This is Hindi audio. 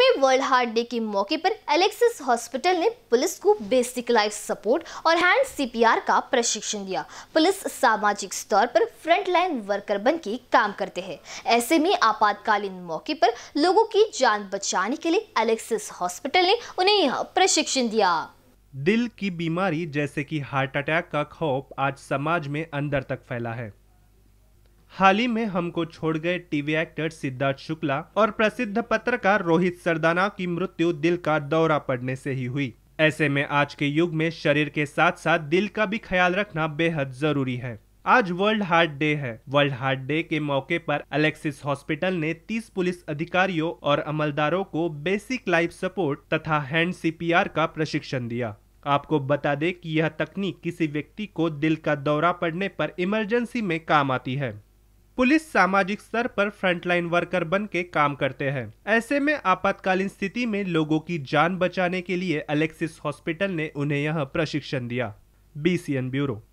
में वर्ल्ड हार्ट डे के मौके पर एलेक्सिस हॉस्पिटल ने पुलिस को बेसिक लाइफ सपोर्ट और हैंड सीपीआर का प्रशिक्षण दिया पुलिस सामाजिक स्तर पर फ्रंटलाइन वर्कर बन के काम करते हैं ऐसे में आपातकालीन मौके पर लोगों की जान बचाने के लिए एलेक्सिस हॉस्पिटल ने उन्हें यह प्रशिक्षण दिया दिल की बीमारी जैसे कि हार्ट अटैक का खौफ आज समाज में अंदर तक फैला है हाल ही में हमको छोड़ गए टीवी एक्टर सिद्धार्थ शुक्ला और प्रसिद्ध पत्रकार रोहित सरदाना की मृत्यु दिल का दौरा पड़ने से ही हुई ऐसे में आज के युग में शरीर के साथ साथ दिल का भी ख्याल रखना बेहद जरूरी है आज वर्ल्ड हार्ट डे है वर्ल्ड हार्ट डे के मौके पर अलेक्सिस हॉस्पिटल ने 30 पुलिस अधिकारियों और अमलदारों को बेसिक लाइफ सपोर्ट तथा हैंड सीपीआर का प्रशिक्षण दिया आपको बता दें कि यह तकनीक किसी व्यक्ति को दिल का दौरा पड़ने पर इमरजेंसी में काम आती है पुलिस सामाजिक स्तर पर फ्रंटलाइन वर्कर बन के काम करते हैं ऐसे में आपातकालीन स्थिति में लोगों की जान बचाने के लिए अलेक्सिस हॉस्पिटल ने उन्हें यह प्रशिक्षण दिया बी ब्यूरो